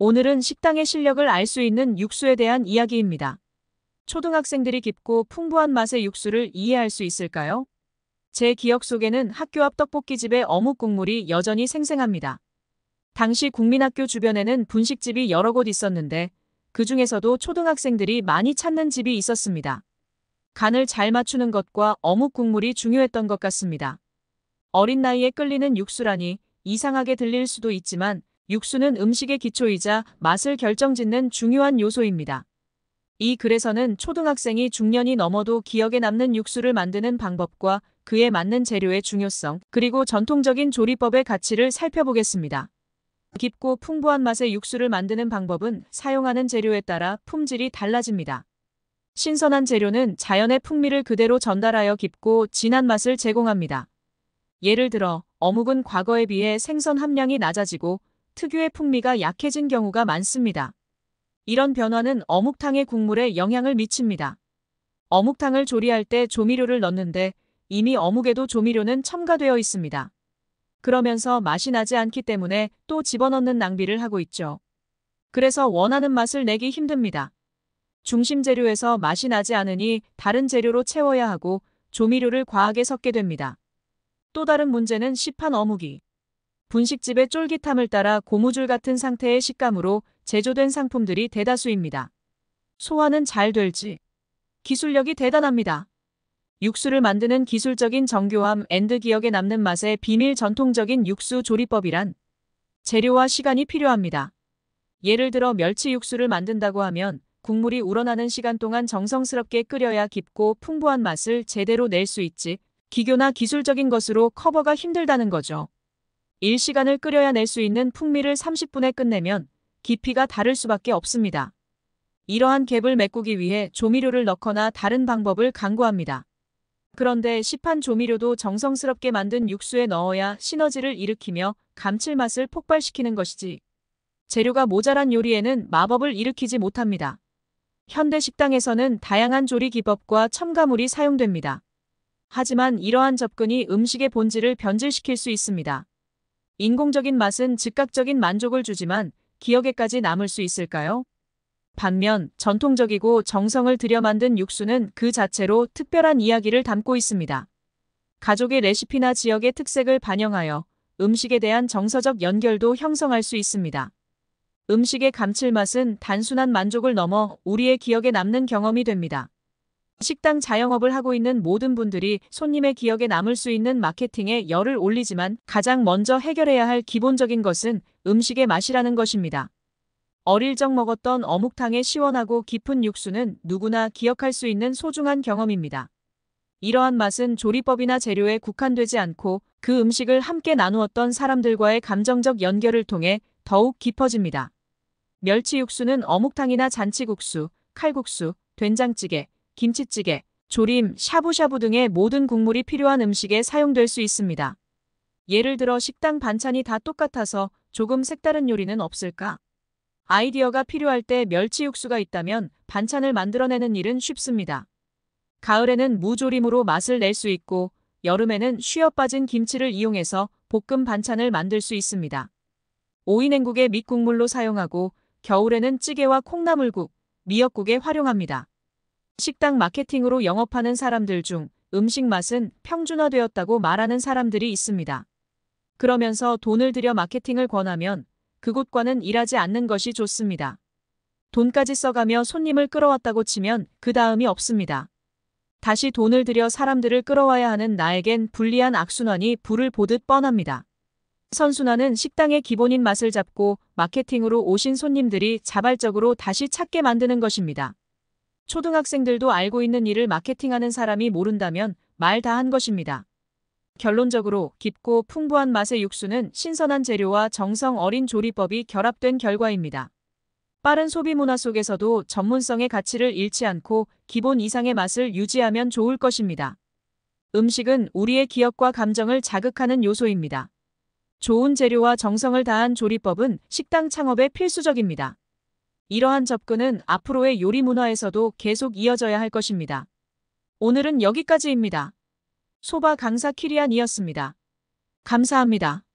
오늘은 식당의 실력을 알 수 있는 육수에 대한 이야기입니다. 초등학생들이 깊고 풍부한 맛의 육수를 이해할 수 있을까요? 제 기억 속에는 학교 앞 떡볶이집의 어묵 국물이 여전히 생생합니다. 당시 국민학교 주변에는 분식집이 여러 곳 있었는데 그 중에서도 초등학생들이 많이 찾는 집이 있었습니다. 간을 잘 맞추는 것과 어묵 국물이 중요했던 것 같습니다. 어린 나이에 끌리는 육수라니 이상하게 들릴 수도 있지만 육수는 음식의 기초이자 맛을 결정짓는 중요한 요소입니다. 이 글에서는 초등학생이 중년이 넘어도 기억에 남는 육수를 만드는 방법과 그에 맞는 재료의 중요성, 그리고 전통적인 조리법의 가치를 살펴보겠습니다. 깊고 풍부한 맛의 육수를 만드는 방법은 사용하는 재료에 따라 품질이 달라집니다. 신선한 재료는 자연의 풍미를 그대로 전달하여 깊고 진한 맛을 제공합니다. 예를 들어 어묵은 과거에 비해 생선 함량이 낮아지고 특유의 풍미가 약해진 경우가 많습니다. 이런 변화는 어묵탕의 국물에 영향을 미칩니다. 어묵탕을 조리할 때 조미료를 넣는데 이미 어묵에도 조미료는 첨가되어 있습니다. 그러면서 맛이 나지 않기 때문에 또 집어넣는 낭비를 하고 있죠. 그래서 원하는 맛을 내기 힘듭니다. 중심 재료에서 맛이 나지 않으니 다른 재료로 채워야 하고 조미료를 과하게 섞게 됩니다. 또 다른 문제는 시판 어묵이 분식집의 쫄깃함을 따라 고무줄 같은 상태의 식감으로 제조된 상품들이 대다수입니다. 소화는 잘 될지 기술력이 대단합니다. 육수를 만드는 기술적인 정교함 앤드 기억에 남는 맛의 비밀 전통적인 육수 조리법이란 재료와 시간이 필요합니다. 예를 들어 멸치 육수를 만든다고 하면 국물이 우러나는 시간 동안 정성스럽게 끓여야 깊고 풍부한 맛을 제대로 낼 수 있지 기교나 기술적인 것으로 커버가 힘들다는 거죠. 1시간을 끓여야 낼 수 있는 풍미를 30분에 끝내면 깊이가 다를 수밖에 없습니다. 이러한 갭을 메꾸기 위해 조미료를 넣거나 다른 방법을 강구합니다. 그런데 시판 조미료도 정성스럽게 만든 육수에 넣어야 시너지를 일으키며 감칠맛을 폭발시키는 것이지 재료가 모자란 요리에는 마법을 일으키지 못합니다. 현대 식당에서는 다양한 조리 기법과 첨가물이 사용됩니다. 하지만 이러한 접근이 음식의 본질을 변질시킬 수 있습니다. 인공적인 맛은 즉각적인 만족을 주지만 기억에까지 남을 수 있을까요? 반면 전통적이고 정성을 들여 만든 육수는 그 자체로 특별한 이야기를 담고 있습니다. 가족의 레시피나 지역의 특색을 반영하여 음식에 대한 정서적 연결도 형성할 수 있습니다. 음식의 감칠맛은 단순한 만족을 넘어 우리의 기억에 남는 경험이 됩니다. 식당 자영업을 하고 있는 모든 분들이 손님의 기억에 남을 수 있는 마케팅에 열을 올리지만 가장 먼저 해결해야 할 기본적인 것은 음식의 맛이라는 것입니다. 어릴 적 먹었던 어묵탕의 시원하고 깊은 육수는 누구나 기억할 수 있는 소중한 경험입니다. 이러한 맛은 조리법이나 재료에 국한되지 않고 그 음식을 함께 나누었던 사람들과의 감정적 연결을 통해 더욱 깊어집니다. 멸치 육수는 어묵탕이나 잔치국수, 칼국수, 된장찌개, 김치찌개, 조림, 샤브샤브 등의 모든 국물이 필요한 음식에 사용될 수 있습니다. 예를 들어 식당 반찬이 다 똑같아서 조금 색다른 요리는 없을까? 아이디어가 필요할 때 멸치 육수가 있다면 반찬을 만들어내는 일은 쉽습니다. 가을에는 무조림으로 맛을 낼 수 있고 여름에는 쉬어 빠진 김치를 이용해서 볶음 반찬을 만들 수 있습니다. 오이냉국에 밑국물로 사용하고 겨울에는 찌개와 콩나물국, 미역국에 활용합니다. 식당 마케팅으로 영업하는 사람들 중 음식 맛은 평준화되었다고 말하는 사람들이 있습니다. 그러면서 돈을 들여 마케팅을 권하면 그곳과는 일하지 않는 것이 좋습니다. 돈까지 써가며 손님을 끌어왔다고 치면 그 다음이 없습니다. 다시 돈을 들여 사람들을 끌어와야 하는 나에겐 불리한 악순환이 불을 보듯 뻔합니다. 선순환은 식당의 기본인 맛을 잡고 마케팅으로 오신 손님들이 자발적으로 다시 찾게 만드는 것입니다. 초등학생들도 알고 있는 일을 마케팅하는 사람이 모른다면 말 다 한 것입니다. 결론적으로 깊고 풍부한 맛의 육수는 신선한 재료와 정성 어린 조리법이 결합된 결과입니다. 빠른 소비 문화 속에서도 전문성의 가치를 잃지 않고 기본 이상의 맛을 유지하면 좋을 것입니다. 음식은 우리의 기억과 감정을 자극하는 요소입니다. 좋은 재료와 정성을 다한 조리법은 식당 창업에 필수적입니다. 이러한 접근은 앞으로의 요리 문화에서도 계속 이어져야 할 것입니다. 오늘은 여기까지입니다. 소바 강사 키리안이었습니다. 감사합니다.